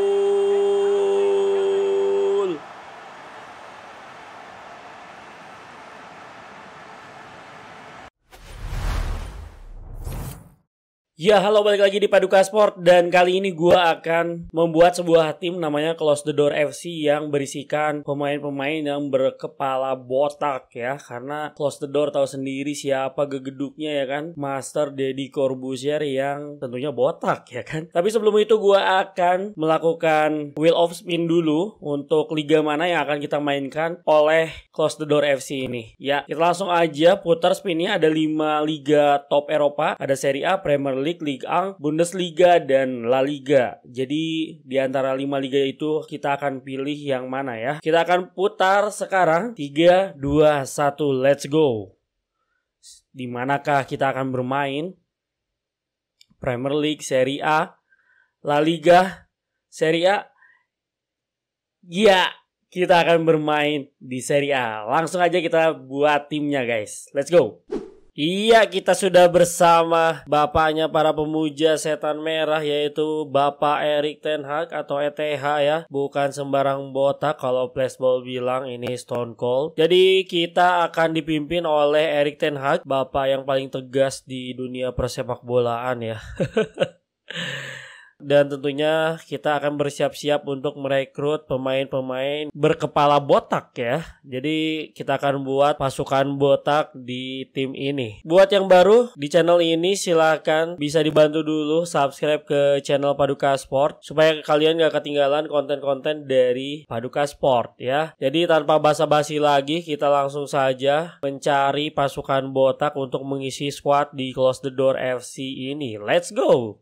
you Ya halo balik lagi di Paduka Sport dan kali ini gue akan membuat sebuah tim namanya Close the Door FC yang berisikan pemain-pemain yang berkepala botak ya karena Close the Door tahu sendiri siapa gegeduknya ya kan Master Deddy Corbuzier yang tentunya botak ya kan tapi sebelum itu gue akan melakukan wheel of spin dulu untuk liga mana yang akan kita mainkan oleh Close the Door FC ini ya kita langsung aja putar spinnya ada 5 liga top Eropa ada Serie A Premier League League, Liga Bundesliga, dan La Liga. Jadi di antara 5 liga itu kita akan pilih yang mana ya. Kita akan putar sekarang 3, 2, 1, let's go. Di manakah kita akan bermain? Premier League, Serie A, La Liga, Serie A. Ya, kita akan bermain di Serie A. Langsung aja kita buat timnya guys. Let's go. Iya, kita sudah bersama bapaknya para pemuja setan merah yaitu Bapak Erik Ten Hag atau ETH ya. Bukan sembarang botak kalau flashball bilang ini Stone Cold. Jadi kita akan dipimpin oleh Erik Ten Hag, bapak yang paling tegas di dunia persepak bolaan ya. dan tentunya kita akan bersiap-siap untuk merekrut pemain-pemain berkepala botak ya. Jadi kita akan buat pasukan botak di tim ini. Buat yang baru di channel ini silahkan bisa dibantu dulu subscribe ke channel Paduka Sport supaya kalian gak ketinggalan konten-konten dari Paduka Sport ya. Jadi tanpa basa-basi lagi kita langsung saja mencari pasukan botak untuk mengisi squad di Close the Door FC ini. Let's go!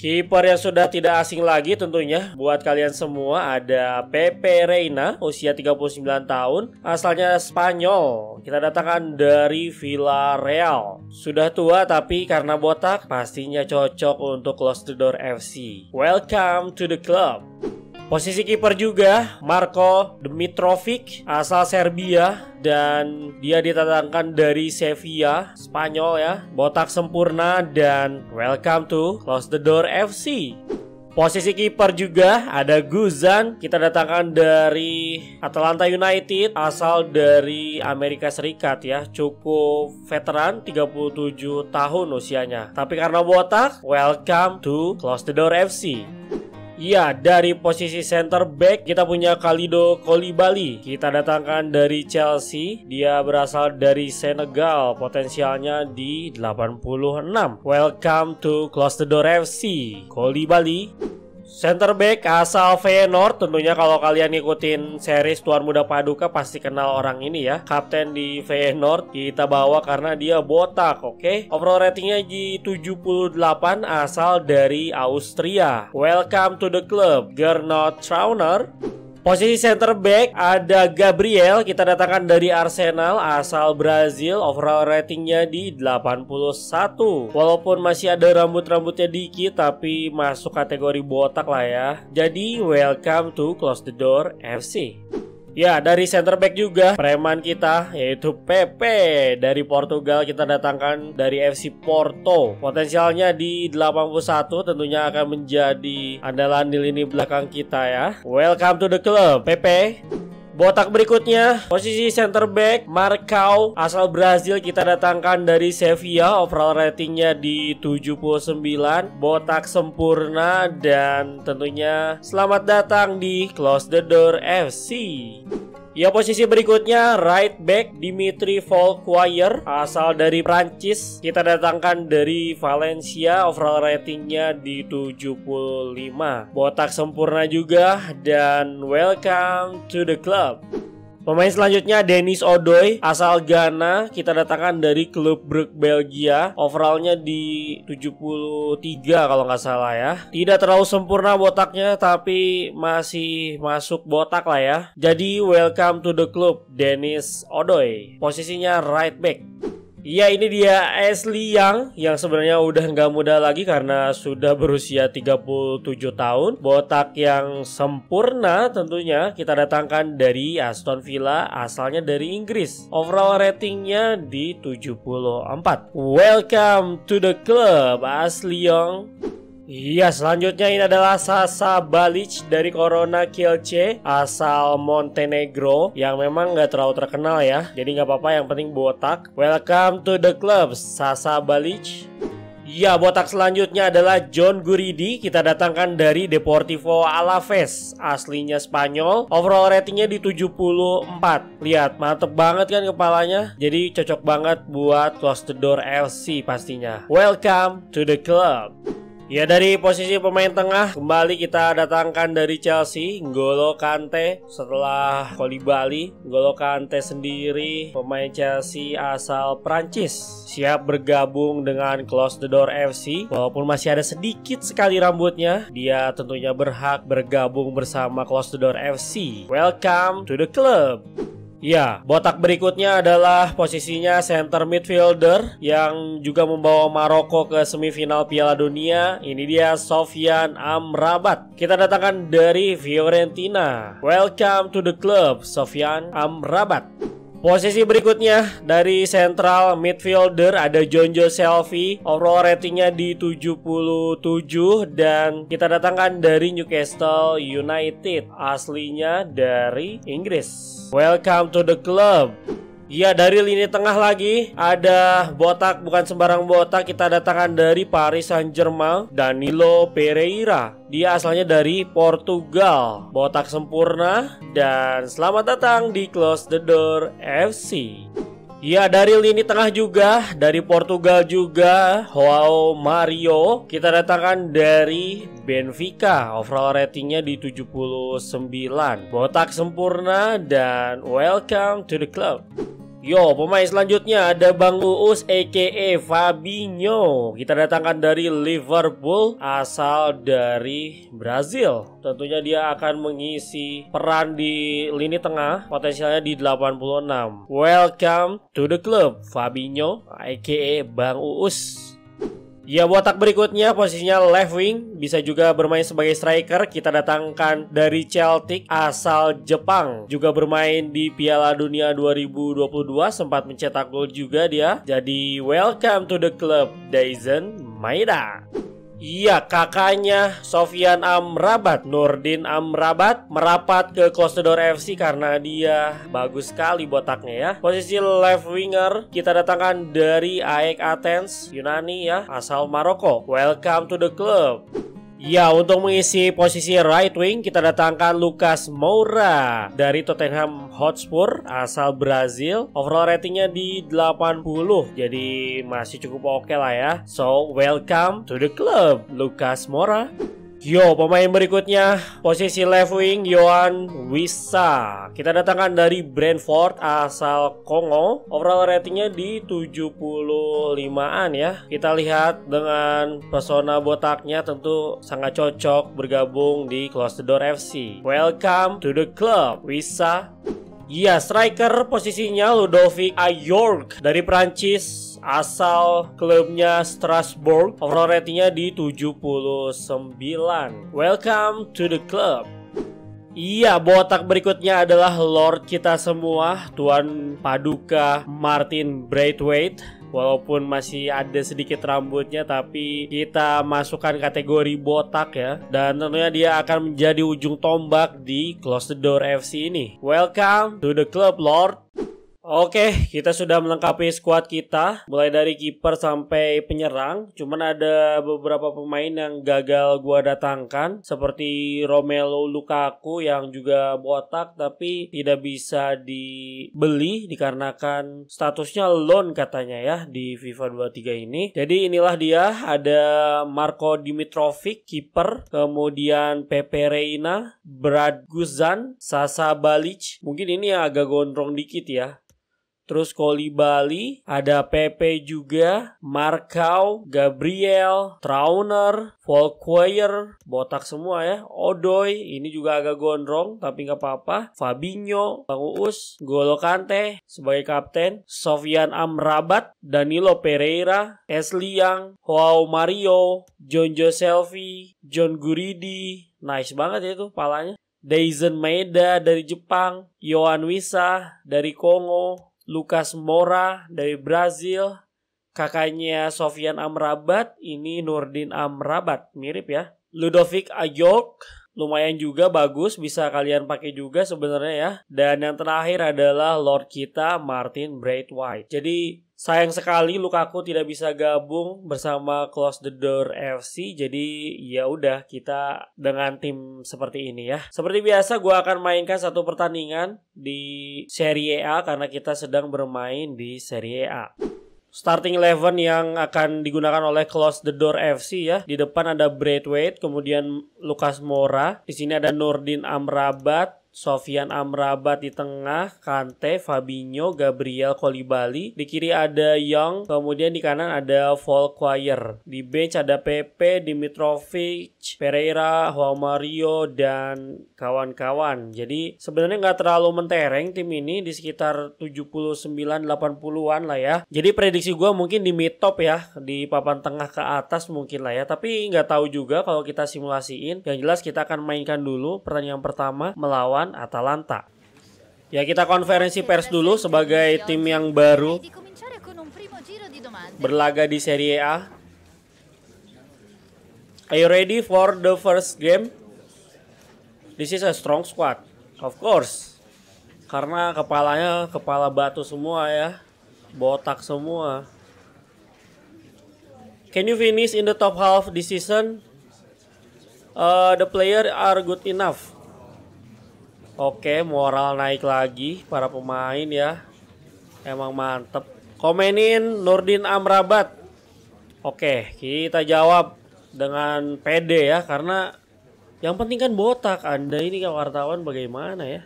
Kiper yang sudah tidak asing lagi tentunya buat kalian semua ada Pepe Reina usia 39 tahun asalnya Spanyol. Kita datangkan dari Villarreal. Sudah tua tapi karena botak pastinya cocok untuk Lost the Door FC. Welcome to the club. Posisi kiper juga Marco Dmitrovic asal Serbia dan dia ditatangkan dari Sevilla, Spanyol ya. Botak sempurna dan welcome to Close the Door FC. Posisi kiper juga ada Guzan kita datangkan dari Atlanta United asal dari Amerika Serikat ya cukup veteran 37 tahun usianya tapi karena botak welcome to Close the Door FC Iya, dari posisi center back kita punya Kalido Kolibali. Kita datangkan dari Chelsea. Dia berasal dari Senegal, potensialnya di 86. Welcome to Close the Door FC. Kolibali Center back asal Feyenoord tentunya kalau kalian ngikutin series Tuan Muda Paduka pasti kenal orang ini ya. Kapten di Feyenoord kita bawa karena dia botak, oke? Okay? Overall ratingnya di 78 asal dari Austria. Welcome to the club, Gernot Trauner. Posisi center back ada Gabriel kita datangkan dari Arsenal asal Brazil overall ratingnya di 81 walaupun masih ada rambut-rambutnya dikit tapi masuk kategori botak lah ya jadi welcome to close the door FC Ya, dari center back juga preman kita yaitu Pepe dari Portugal kita datangkan dari FC Porto. Potensialnya di 81 tentunya akan menjadi andalan di lini belakang kita ya. Welcome to the club, Pepe. Botak berikutnya posisi center back Marcao asal Brazil kita datangkan dari Sevilla overall ratingnya di 79 botak sempurna dan tentunya selamat datang di Close the Door FC. Ya posisi berikutnya right back Dimitri Volkwire asal dari Prancis. Kita datangkan dari Valencia overall ratingnya di 75. Botak sempurna juga dan welcome to the club. Pemain selanjutnya Dennis Odoy asal Ghana kita datangkan dari klub Brugge Belgia. Overallnya di 73 kalau nggak salah ya. Tidak terlalu sempurna botaknya tapi masih masuk botak lah ya. Jadi welcome to the club Dennis Odoy. Posisinya right back. Iya ini dia Ashley Young yang sebenarnya udah nggak muda lagi karena sudah berusia 37 tahun. Botak yang sempurna tentunya kita datangkan dari Aston Villa asalnya dari Inggris. Overall ratingnya di 74. Welcome to the club Ashley Young. Iya, selanjutnya ini adalah Sasa Balic dari Corona Kielce asal Montenegro yang memang nggak terlalu terkenal ya. Jadi nggak apa-apa, yang penting botak. Welcome to the club, Sasa Balic. Iya botak selanjutnya adalah John Guridi. Kita datangkan dari Deportivo Alaves, aslinya Spanyol. Overall ratingnya di 74. Lihat, mantep banget kan kepalanya. Jadi cocok banget buat Close the Door LC pastinya. Welcome to the club. Ya dari posisi pemain tengah kembali kita datangkan dari Chelsea Ngolo Kante setelah Kolibali Ngolo Kante sendiri pemain Chelsea asal Prancis siap bergabung dengan Close the Door FC walaupun masih ada sedikit sekali rambutnya dia tentunya berhak bergabung bersama Close the Door FC Welcome to the club Ya, botak berikutnya adalah posisinya center midfielder yang juga membawa Maroko ke semifinal Piala Dunia. Ini dia Sofyan Amrabat. Kita datangkan dari Fiorentina. Welcome to the club, Sofyan Amrabat. Posisi berikutnya dari central midfielder ada Jonjo Selvi. Overall ratingnya di 77 dan kita datangkan dari Newcastle United. Aslinya dari Inggris. Welcome to the club. Iya dari lini tengah lagi ada botak bukan sembarang botak kita datangkan dari Paris Saint Germain Danilo Pereira. Dia asalnya dari Portugal. Botak sempurna dan selamat datang di Close the Door FC. Ya dari lini tengah juga Dari Portugal juga Wow Mario Kita datangkan dari Benfica Overall ratingnya di 79 Botak sempurna dan welcome to the club Yo, pemain selanjutnya ada Bang Uus aka Fabinho. Kita datangkan dari Liverpool asal dari Brazil. Tentunya dia akan mengisi peran di lini tengah, potensialnya di 86. Welcome to the club Fabinho aka Bang Uus. Ya botak berikutnya posisinya left wing bisa juga bermain sebagai striker kita datangkan dari Celtic asal Jepang juga bermain di Piala Dunia 2022 sempat mencetak gol juga dia jadi welcome to the club Daisen Maida. Iya, kakaknya Sofian Amrabat, Nurdin Amrabat merapat ke Kostedor FC karena dia bagus sekali botaknya ya. Posisi left winger kita datangkan dari AEK Athens, Yunani ya, asal Maroko. Welcome to the club. Ya, untuk mengisi posisi right wing kita datangkan Lucas Moura dari Tottenham Hotspur asal Brazil. Overall ratingnya di 80, jadi masih cukup oke okay lah ya. So, welcome to the club, Lucas Moura. Yo, pemain berikutnya posisi left wing Yohan Wissa. Kita datangkan dari Brentford asal Kongo. Overall ratingnya di 75-an ya. Kita lihat dengan persona botaknya tentu sangat cocok bergabung di Close the Door FC. Welcome to the club, Wissa. Iya, striker posisinya Ludovic Ayork dari Prancis asal klubnya Strasbourg. Overall ratingnya di 79. Welcome to the club. Iya, botak berikutnya adalah Lord kita semua, Tuan Paduka Martin Braithwaite walaupun masih ada sedikit rambutnya tapi kita masukkan kategori botak ya dan tentunya dia akan menjadi ujung tombak di Close the Door FC ini. Welcome to the club Lord. Oke, kita sudah melengkapi skuad kita, mulai dari kiper sampai penyerang. Cuman ada beberapa pemain yang gagal gua datangkan, seperti Romelu Lukaku yang juga botak tapi tidak bisa dibeli dikarenakan statusnya loan katanya ya di FIFA 23 ini. Jadi inilah dia, ada Marco Dimitrovic kiper, kemudian Pepe Reina, Brad Guzan, Sasa Balic. Mungkin ini agak gondrong dikit ya terus Koli ada Pepe juga, Markau, Gabriel, Trauner, Volkwayer, botak semua ya, Odoy, ini juga agak gondrong tapi nggak apa-apa, Fabinho, Bang Uus, Golo Kante sebagai kapten, Sofian Amrabat, Danilo Pereira, Esli Yang, Joao Mario, John Joselvi, John Guridi, nice banget ya itu palanya. Daisen Maeda dari Jepang, Yohan Wisa dari Kongo, Lucas Mora dari Brazil, kakaknya Sofian Amrabat, ini Nurdin Amrabat, mirip ya. Ludovic Ajok, lumayan juga bagus, bisa kalian pakai juga sebenarnya ya. Dan yang terakhir adalah Lord kita Martin Braithwaite. Jadi Sayang sekali Lukaku tidak bisa gabung bersama Close the Door FC. Jadi ya udah kita dengan tim seperti ini ya. Seperti biasa gue akan mainkan satu pertandingan di Serie A karena kita sedang bermain di Serie A starting eleven yang akan digunakan oleh Close the Door FC ya. Di depan ada Braithwaite, kemudian Lukas Mora, di sini ada Nordin Amrabat, Sofian Amrabat di tengah, Kante, Fabinho, Gabriel, Kolibali. Di kiri ada Young, kemudian di kanan ada Volkwayer. Di bench ada Pepe, Dimitrovic, Pereira, Juan Mario, dan kawan-kawan. Jadi sebenarnya nggak terlalu mentereng tim ini di sekitar 79-80-an lah ya. Jadi prediksi gue mungkin di mid top ya, di papan tengah ke atas mungkin lah ya. Tapi nggak tahu juga kalau kita simulasiin. Yang jelas kita akan mainkan dulu Pertanyaan pertama melawan melawan Atalanta. Ya kita konferensi pers dulu sebagai tim yang baru berlaga di Serie A. Are you ready for the first game? This is a strong squad, of course. Karena kepalanya kepala batu semua ya, botak semua. Can you finish in the top half this season? Uh, the player are good enough Oke, moral naik lagi para pemain ya. Emang mantep. Komenin Nurdin Amrabat. Oke, kita jawab dengan pede ya karena yang penting kan botak. Anda ini kan wartawan bagaimana ya?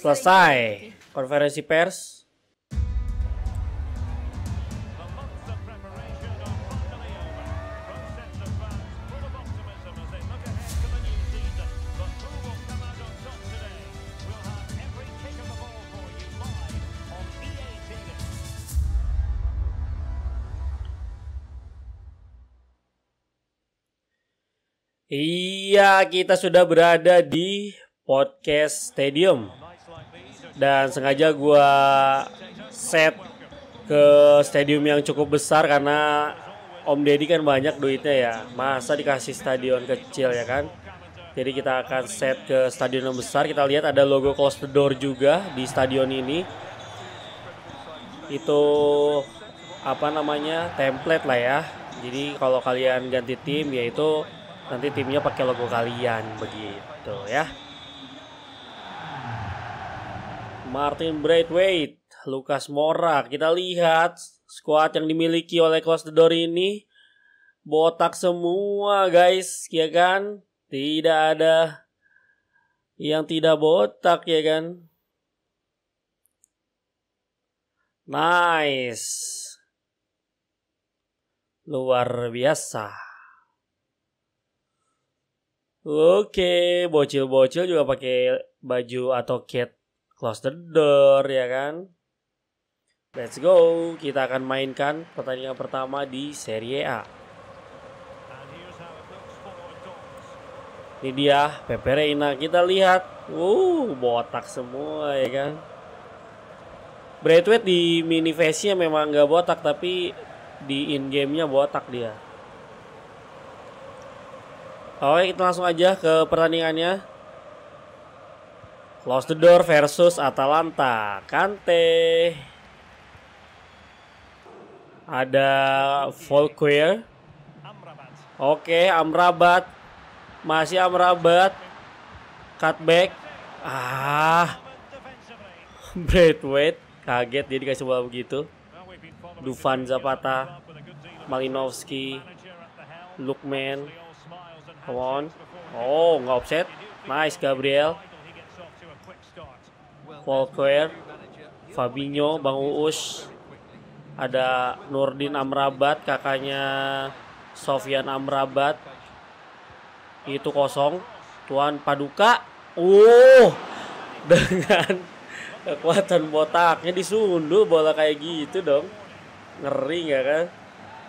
Selesai konferensi pers. Iya, kita sudah berada di podcast stadium. Dan sengaja gue set ke stadium yang cukup besar karena Om Deddy kan banyak duitnya ya. Masa dikasih stadion kecil ya kan? Jadi kita akan set ke stadion yang besar. Kita lihat ada logo Close Door juga di stadion ini. Itu apa namanya? template lah ya. Jadi kalau kalian ganti tim yaitu nanti timnya pakai logo kalian begitu ya Martin Braithwaite, Lukas Mora. Kita lihat squad yang dimiliki oleh Door ini botak semua, guys, ya kan? Tidak ada yang tidak botak, ya kan? Nice. Luar biasa. Oke, bocil-bocil juga pakai baju atau cat close the door ya kan. Let's go, kita akan mainkan pertandingan pertama di Serie A. Ini dia Pepe Reina, kita lihat. Wow, botak semua ya kan. Braithwaite di mini face-nya memang nggak botak tapi di in game-nya botak dia. Oke kita langsung aja ke pertandingannya Close the door versus Atalanta Kante Ada Volquier Oke Amrabat Masih Amrabat Cutback Ah Braithwaite Kaget dia dikasih bola begitu Dufan Zapata Malinowski Lukman Come on. Oh, nggak offset. Nice, Gabriel. Walker. Fabinho, Bang Uus. Ada Nurdin Amrabat, kakaknya Sofian Amrabat. Itu kosong. Tuan Paduka. Uh, dengan kekuatan botaknya disundul bola kayak gitu dong. Ngeri nggak kan?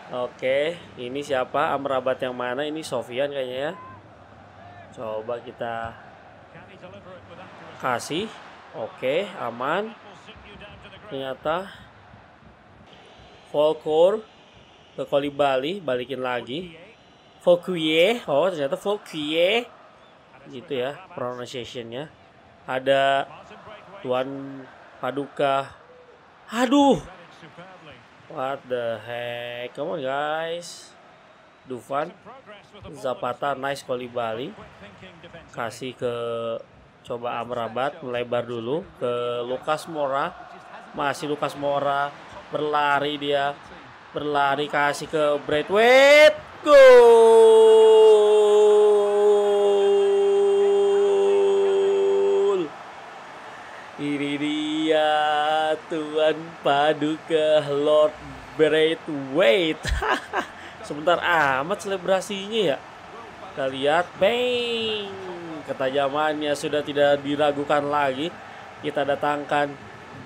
Oke, ini siapa? Amrabat yang mana? Ini Sofian kayaknya ya. Coba kita kasih. Oke, aman. Ternyata Volkor ke Kolibali, balikin lagi. Fokuye, oh ternyata Fokuye Gitu ya pronunciationnya. Ada Tuan Paduka. Aduh, What the heck? Come on guys. Dufan Zapata nice koli Bali kasih ke coba Amrabat melebar dulu ke Lukas Mora masih Lukas Mora berlari dia berlari kasih ke Bradway, go Tuan Paduka Lord Wait sebentar amat selebrasinya ya kita lihat bang ketajamannya sudah tidak diragukan lagi kita datangkan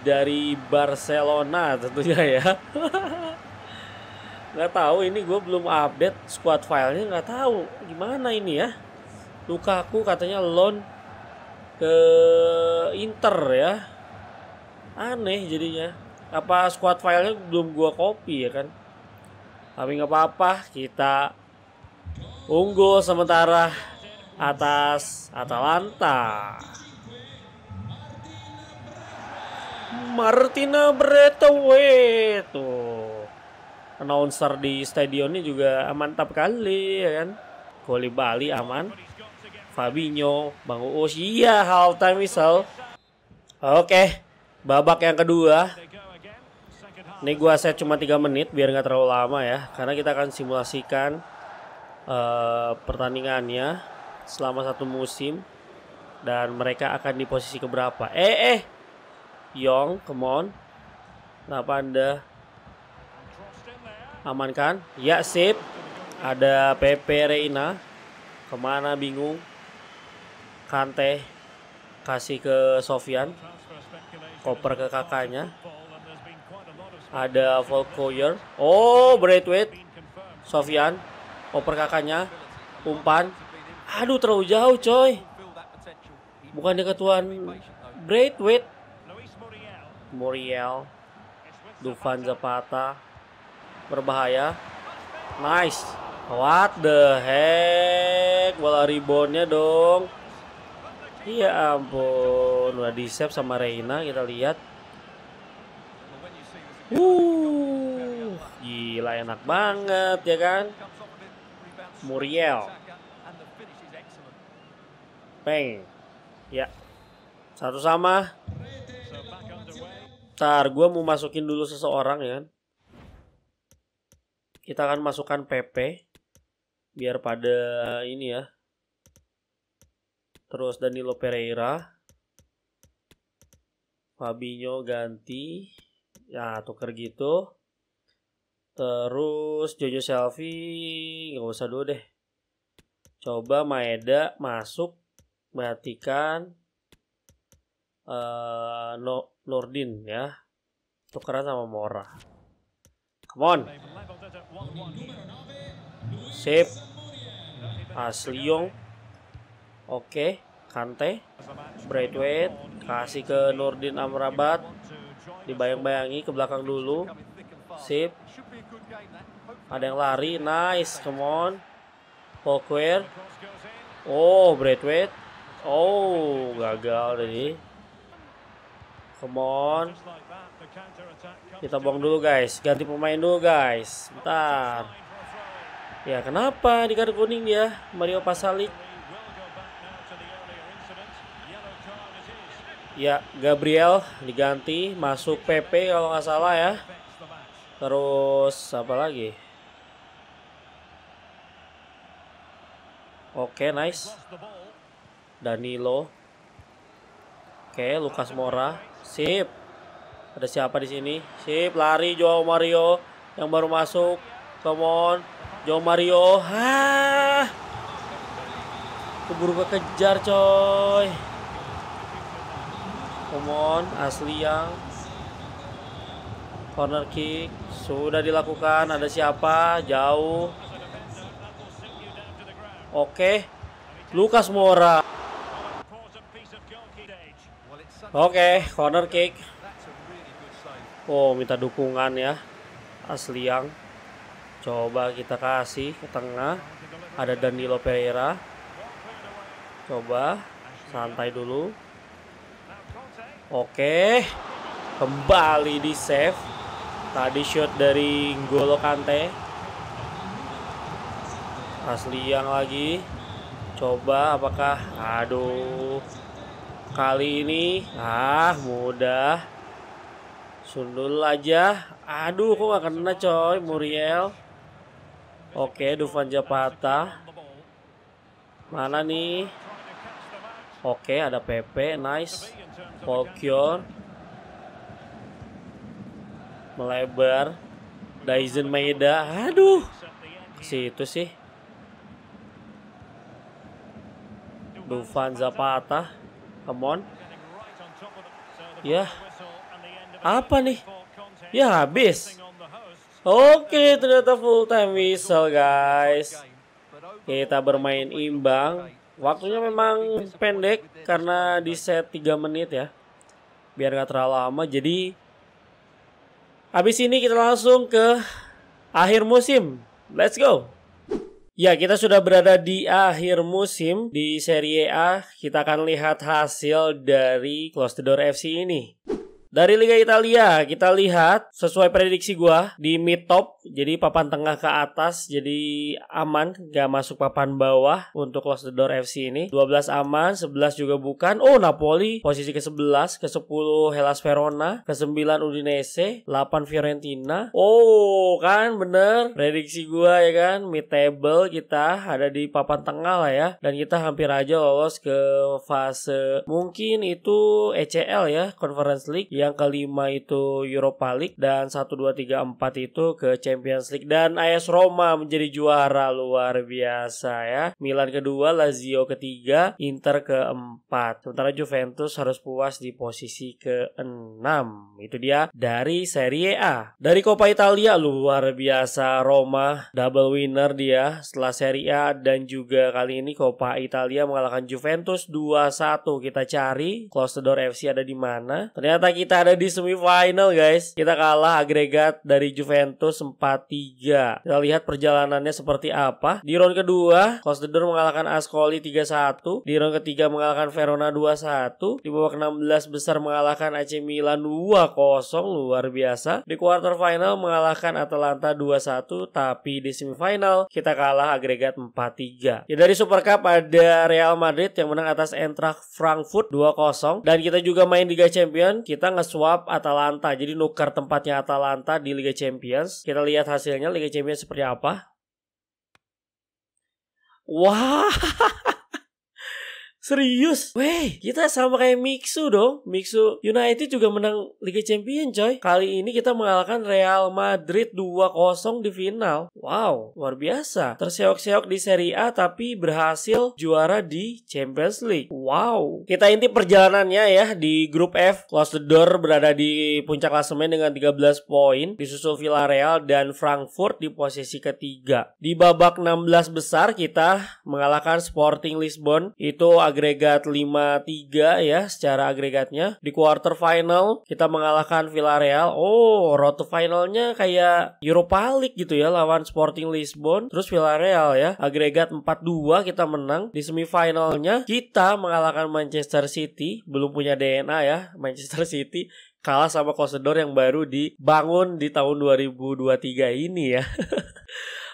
dari Barcelona tentunya ya nggak tahu ini gue belum update squad filenya nggak tahu gimana ini ya Lukaku katanya loan ke Inter ya aneh jadinya apa squad filenya belum gua copy ya kan tapi nggak apa-apa kita unggul sementara atas Atalanta Martina Bretaway tuh announcer di stadionnya juga mantap kali ya kan Goli Bali aman Fabinho Bang Uus iya halftime misal oke okay. Babak yang kedua. Ini gua set cuma 3 menit biar nggak terlalu lama ya, karena kita akan simulasikan uh, pertandingannya selama satu musim dan mereka akan di posisi keberapa. Eh eh. Yong, come on. Kenapa Anda amankan? Ya, sip. Ada PP Reina. Kemana bingung. Kante kasih ke Sofian. Koper ke kakaknya. Ada Volkoyer. Oh, Braithwaite. Sofian. Koper kakaknya. Umpan. Aduh, terlalu jauh coy. Bukan dekat tuan, Braithwaite. Muriel. Dufan Zapata. Berbahaya. Nice. What the heck? Bola reboundnya dong. Iya ampun, udah di save sama Reina kita lihat. Uh, gila enak banget ya kan? Muriel. Peng. Ya. Satu sama. Ntar gue mau masukin dulu seseorang ya kan. Kita akan masukkan PP biar pada ini ya terus Danilo Pereira Fabinho ganti ya tuker gitu terus Jojo Selfie nggak usah dulu deh coba Maeda masuk matikan uh, eh, no, Nordin ya tukeran sama Mora come on sip Asliong Oke, Kante, Braithwaite, kasih ke Nurdin Amrabat, dibayang-bayangi ke belakang dulu, sip, ada yang lari, nice, come on, Pogwer, oh Braithwaite, oh gagal tadi, come on, kita buang dulu guys, ganti pemain dulu guys, bentar, ya kenapa di kartu kuning dia, Mario Pasalic, Ya, Gabriel diganti, masuk PP kalau nggak salah ya. Terus apa lagi? Oke, okay, nice. Danilo. Oke, okay, Lukas Mora. Sip. Ada siapa di sini? Sip, lari Joao Mario yang baru masuk. Come on. Joao Mario. Hah. Keburu kekejar, coy asli yang corner kick sudah dilakukan ada siapa jauh oke okay. Lukas Mora oke okay, corner kick oh minta dukungan ya asli yang coba kita kasih ke tengah ada Danilo Pereira coba santai dulu Oke. Kembali di save. Tadi shot dari Golokante, Kante. yang lagi. Coba apakah aduh. Kali ini ah mudah. Sundul aja. Aduh kok gak kena coy Muriel. Oke, Dufan Japata. Mana nih? Oke, ada PP, nice. Volkior melebar Dyson Maeda aduh situ sih Dufan Zapata come on ya apa nih ya habis oke ternyata full time whistle guys kita bermain imbang Waktunya memang pendek karena di set 3 menit ya. Biar gak terlalu lama. Jadi habis ini kita langsung ke akhir musim. Let's go. Ya, kita sudah berada di akhir musim di Serie A. Kita akan lihat hasil dari Closed Door FC ini. Dari Liga Italia kita lihat sesuai prediksi gue di mid top jadi papan tengah ke atas jadi aman gak masuk papan bawah untuk Los the FC ini. 12 aman, 11 juga bukan. Oh Napoli posisi ke-11, ke-10 Hellas Verona, ke-9 Udinese, 8 Fiorentina. Oh kan bener prediksi gue ya kan mid table kita ada di papan tengah lah ya dan kita hampir aja lolos ke fase mungkin itu ECL ya Conference League ya, yang kelima itu Europa League dan 1 2 3 4 itu ke Champions League dan AS Roma menjadi juara luar biasa ya. Milan kedua, Lazio ketiga, Inter keempat. Sementara Juventus harus puas di posisi ke keenam. Itu dia dari Serie A. Dari Coppa Italia luar biasa Roma double winner dia setelah Serie A dan juga kali ini Coppa Italia mengalahkan Juventus 2-1. Kita cari close the door FC ada di mana. Ternyata kita kita ada di semifinal guys. Kita kalah agregat dari Juventus 4-3. Kita lihat perjalanannya seperti apa. Di round kedua, Costedur mengalahkan Ascoli 3-1. Di round ketiga mengalahkan Verona 2-1. Di babak 16 besar mengalahkan AC Milan 2-0. Luar biasa. Di quarter final mengalahkan Atalanta 2-1. Tapi di semifinal kita kalah agregat 4-3. Ya dari Super Cup ada Real Madrid yang menang atas Eintracht Frankfurt 2-0. Dan kita juga main Liga Champion. Kita nggak ngeswap Atalanta. Jadi nukar tempatnya Atalanta di Liga Champions. Kita lihat hasilnya Liga Champions seperti apa. Wah. Serius? Weh, kita sama kayak Mixu dong. Mixu United juga menang Liga Champion coy. Kali ini kita mengalahkan Real Madrid 2-0 di final. Wow, luar biasa. Terseok-seok di Serie A tapi berhasil juara di Champions League. Wow. Kita inti perjalanannya ya di grup F. Close the door berada di puncak klasemen dengan 13 poin. Disusul Villarreal dan Frankfurt di posisi ketiga. Di babak 16 besar kita mengalahkan Sporting Lisbon. Itu agregat 5-3 ya secara agregatnya. Di quarter final kita mengalahkan Villarreal. Oh, road to finalnya kayak Europa League gitu ya lawan Sporting Lisbon. Terus Villarreal ya agregat 4-2 kita menang. Di semifinalnya kita mengalahkan Manchester City. Belum punya DNA ya Manchester City kalah sama Kosedor yang baru dibangun di tahun 2023 ini ya.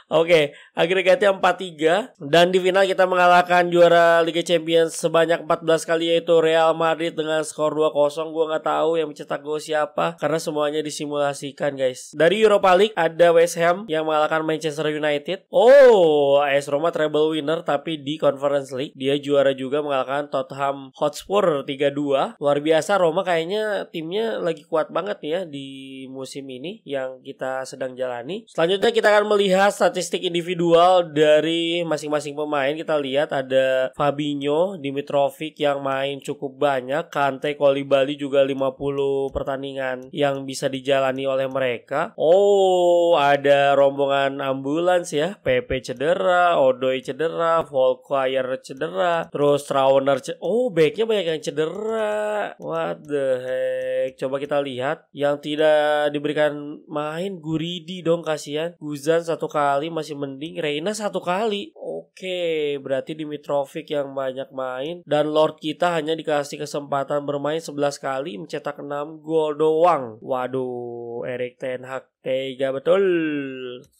Oke, agregatnya 43 dan di final kita mengalahkan juara Liga Champions sebanyak 14 kali yaitu Real Madrid dengan skor 2-0. Gua nggak tahu yang mencetak gol siapa karena semuanya disimulasikan, guys. Dari Europa League ada West Ham yang mengalahkan Manchester United. Oh, AS Roma treble winner tapi di Conference League dia juara juga mengalahkan Tottenham Hotspur 3-2. Luar biasa Roma kayaknya timnya lagi kuat banget ya di musim ini yang kita sedang jalani. Selanjutnya kita akan melihat statistik statistik individual dari masing-masing pemain kita lihat ada Fabinho, Dimitrovic yang main cukup banyak, Kante Kolibali juga 50 pertandingan yang bisa dijalani oleh mereka. Oh, ada rombongan ambulans ya, PP cedera, Odoi cedera, Volkwayer cedera, terus Trauner cedera. Oh, backnya banyak yang cedera. What the heck? Coba kita lihat yang tidak diberikan main Guridi dong kasihan. Guzan satu kali masih mending Reina satu kali oke okay, berarti Dimitrovic yang banyak main dan Lord kita hanya dikasih kesempatan bermain 11 kali mencetak 6 gol doang waduh Erik Ten Hag Tiga betul.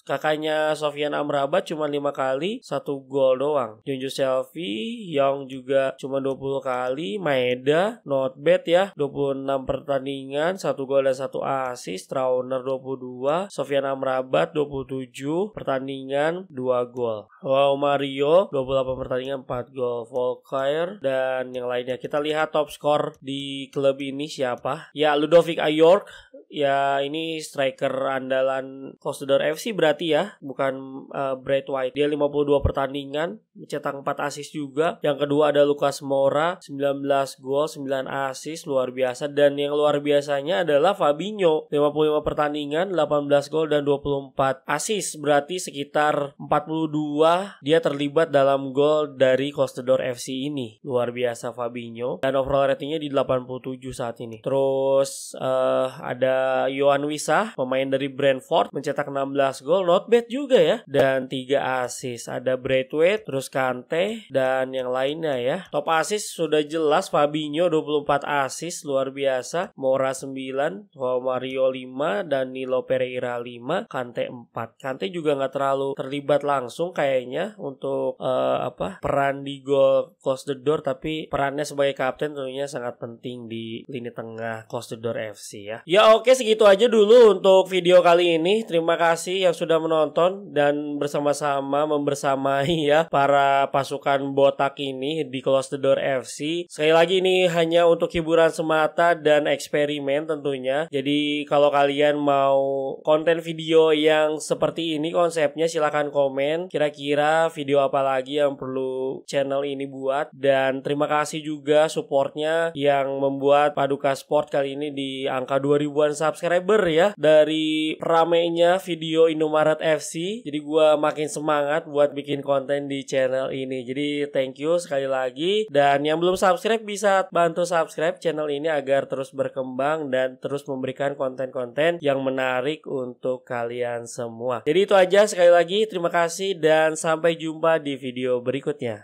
Kakaknya Sofian Amrabat cuma 5 kali, satu gol doang. Junju Selvi, Young juga cuma 20 kali. Maeda, not bad ya. 26 pertandingan, satu gol dan satu assist. Trauner 22, Sofian Amrabat 27 pertandingan, 2 gol. Wow Mario 28 pertandingan, 4 gol. Volker dan yang lainnya. Kita lihat top skor di klub ini siapa? Ya Ludovic Ayork ya ini striker andalan Kostador FC berarti ya bukan uh, Brad White dia 52 pertandingan mencetak 4 assist juga yang kedua ada Lucas Moura 19 gol 9 assist luar biasa dan yang luar biasanya adalah Fabinho 55 pertandingan 18 gol dan 24 assist berarti sekitar 42 dia terlibat dalam gol dari Kostador FC ini luar biasa Fabinho dan overall ratingnya di 87 saat ini terus uh, ada Yohan Wisa, pemain dari Brentford, mencetak 16 gol, not bad juga ya. Dan 3 asis, ada Braithwaite, terus Kante, dan yang lainnya ya. Top asis sudah jelas, Fabinho 24 asis luar biasa. Mora 9, Mario 5, dan Nilo Pereira 5, Kante 4. Kante juga nggak terlalu terlibat langsung kayaknya untuk uh, apa peran di gol close the door, tapi perannya sebagai kapten tentunya sangat penting di lini tengah close the door FC ya. Ya oke, Oke, segitu aja dulu untuk video kali ini. Terima kasih yang sudah menonton dan bersama-sama membersamai ya para pasukan botak ini di Close the Door FC. Sekali lagi ini hanya untuk hiburan semata dan eksperimen tentunya. Jadi kalau kalian mau konten video yang seperti ini konsepnya silahkan komen kira-kira video apa lagi yang perlu channel ini buat dan terima kasih juga supportnya yang membuat Paduka Sport kali ini di angka 2000-an subscriber ya dari ramenya video Indomaret FC. Jadi gue makin semangat buat bikin konten di channel ini. Jadi thank you sekali lagi. Dan yang belum subscribe bisa bantu subscribe channel ini agar terus berkembang dan terus memberikan konten-konten yang menarik untuk kalian semua. Jadi itu aja sekali lagi. Terima kasih dan sampai jumpa di video berikutnya.